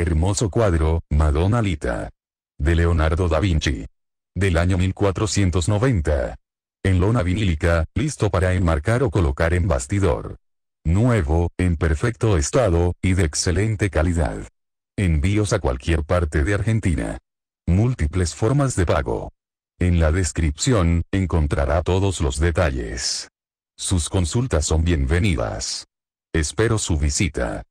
Hermoso cuadro, Madonna Lita. De Leonardo da Vinci. Del año 1490. En lona vinílica, listo para enmarcar o colocar en bastidor. Nuevo, en perfecto estado, y de excelente calidad. Envíos a cualquier parte de Argentina. Múltiples formas de pago. En la descripción, encontrará todos los detalles. Sus consultas son bienvenidas. Espero su visita.